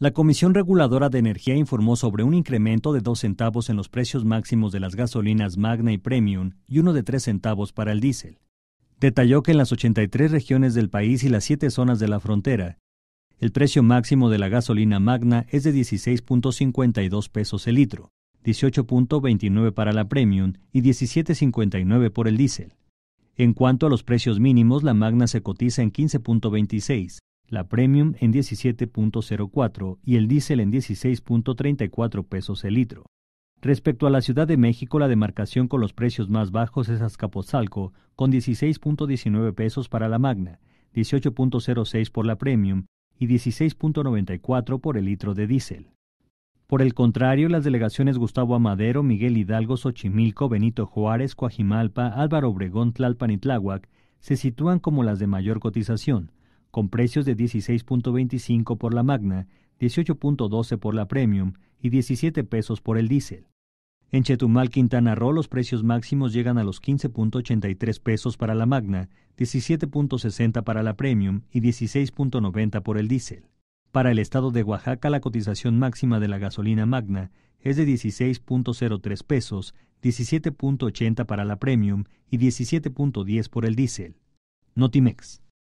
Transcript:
La Comisión Reguladora de Energía informó sobre un incremento de 2 centavos en los precios máximos de las gasolinas Magna y Premium y uno de 3 centavos para el diésel. Detalló que en las 83 regiones del país y las siete zonas de la frontera, el precio máximo de la gasolina Magna es de 16.52 pesos el litro, 18.29 para la Premium y 17.59 por el diésel. En cuanto a los precios mínimos, la Magna se cotiza en 15.26 la Premium en 17.04 y el diésel en 16.34 pesos el litro. Respecto a la Ciudad de México, la demarcación con los precios más bajos es Azcapotzalco, con 16.19 pesos para la Magna, 18.06 por la Premium y 16.94 por el litro de diésel. Por el contrario, las delegaciones Gustavo Amadero, Miguel Hidalgo, Xochimilco, Benito Juárez, Coajimalpa, Álvaro Obregón, Tlalpan y Tláhuac se sitúan como las de mayor cotización, con precios de 16.25 por la Magna, 18.12 por la Premium y 17 pesos por el diésel. En Chetumal, Quintana Roo, los precios máximos llegan a los 15.83 pesos para la Magna, 17.60 para la Premium y 16.90 por el diésel. Para el estado de Oaxaca, la cotización máxima de la gasolina Magna es de 16.03 pesos, 17.80 para la Premium y 17.10 por el diésel. Notimex.